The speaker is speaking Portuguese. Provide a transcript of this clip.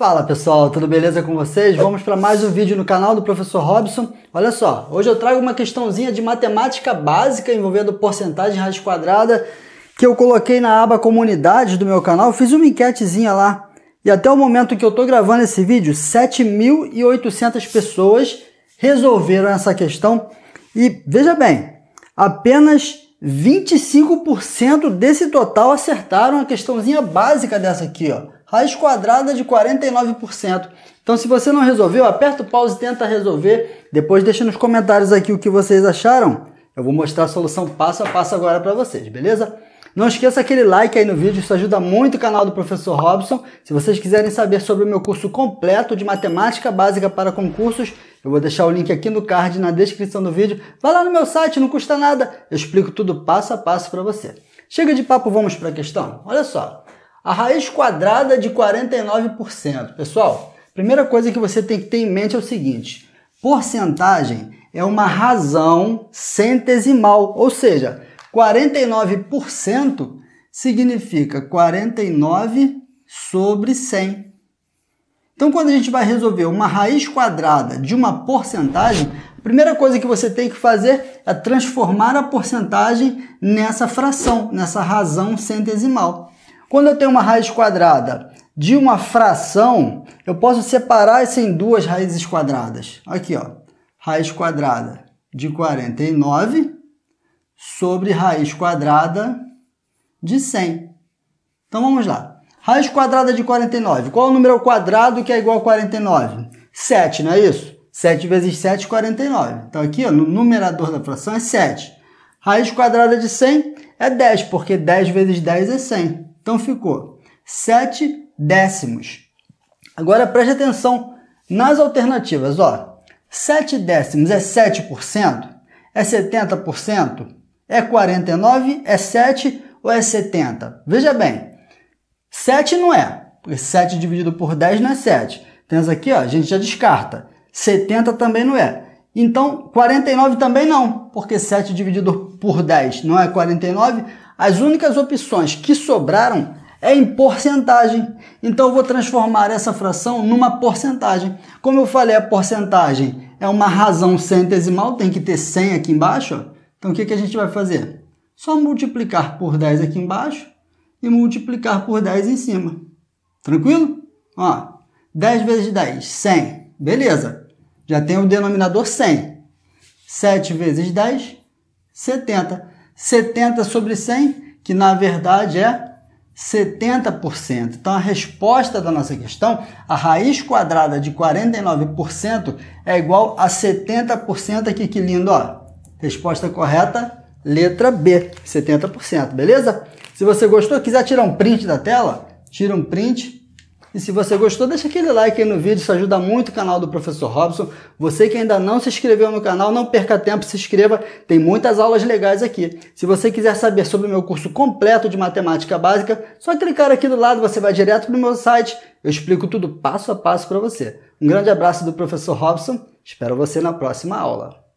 Fala pessoal, tudo beleza com vocês? Vamos para mais um vídeo no canal do Professor Robson. Olha só, hoje eu trago uma questãozinha de matemática básica envolvendo porcentagem raiz quadrada que eu coloquei na aba comunidades do meu canal, fiz uma enquetezinha lá e até o momento que eu estou gravando esse vídeo, 7.800 pessoas resolveram essa questão e veja bem, apenas 25% desse total acertaram a questãozinha básica dessa aqui, ó. Raiz quadrada de 49%. Então, se você não resolveu, aperta o pause e tenta resolver. Depois deixa nos comentários aqui o que vocês acharam. Eu vou mostrar a solução passo a passo agora para vocês, beleza? Não esqueça aquele like aí no vídeo, isso ajuda muito o canal do Professor Robson. Se vocês quiserem saber sobre o meu curso completo de Matemática Básica para Concursos, eu vou deixar o link aqui no card, na descrição do vídeo. Vai lá no meu site, não custa nada. Eu explico tudo passo a passo para você. Chega de papo, vamos para a questão. Olha só. A raiz quadrada de 49%. Pessoal, primeira coisa que você tem que ter em mente é o seguinte: porcentagem é uma razão centesimal, ou seja, 49% significa 49 sobre 100. Então, quando a gente vai resolver uma raiz quadrada de uma porcentagem, a primeira coisa que você tem que fazer é transformar a porcentagem nessa fração, nessa razão centesimal. Quando eu tenho uma raiz quadrada de uma fração, eu posso separar isso em duas raízes quadradas. Aqui, ó, raiz quadrada de 49 sobre raiz quadrada de 100. Então vamos lá. Raiz quadrada de 49. Qual é o número quadrado que é igual a 49? 7, não é isso? 7 vezes 7, 49. Então aqui, ó, no numerador da fração é 7. Raiz quadrada de 100 é 10, porque 10 vezes 10 é 100. Então ficou 7 décimos. Agora preste atenção nas alternativas. Ó. 7 décimos é 7%? É 70%? É 49%? É 7% ou é 70%? Veja bem, 7 não é, porque 7 dividido por 10 não é 7. Temos aqui, ó, a gente já descarta. 70 também não é. Então, 49 também não, porque 7 dividido por 10 não é 49. As únicas opções que sobraram é em porcentagem. Então, eu vou transformar essa fração numa porcentagem. Como eu falei, a porcentagem é uma razão centesimal, tem que ter 100 aqui embaixo. Então, o que, que a gente vai fazer? Só multiplicar por 10 aqui embaixo e multiplicar por 10 em cima. Tranquilo? Ó, 10 vezes 10, 100. Beleza. Já tem o denominador 100. 7 vezes 10, 70. 70 sobre 100, que na verdade é 70%. Então a resposta da nossa questão, a raiz quadrada de 49% é igual a 70% aqui, que lindo, ó. Resposta correta, letra B, 70%, beleza? Se você gostou, quiser tirar um print da tela, tira um print. E se você gostou, deixa aquele like aí no vídeo, isso ajuda muito o canal do Professor Robson. Você que ainda não se inscreveu no canal, não perca tempo, se inscreva, tem muitas aulas legais aqui. Se você quiser saber sobre o meu curso completo de matemática básica, só clicar aqui do lado, você vai direto para o meu site, eu explico tudo passo a passo para você. Um grande abraço do Professor Robson, espero você na próxima aula.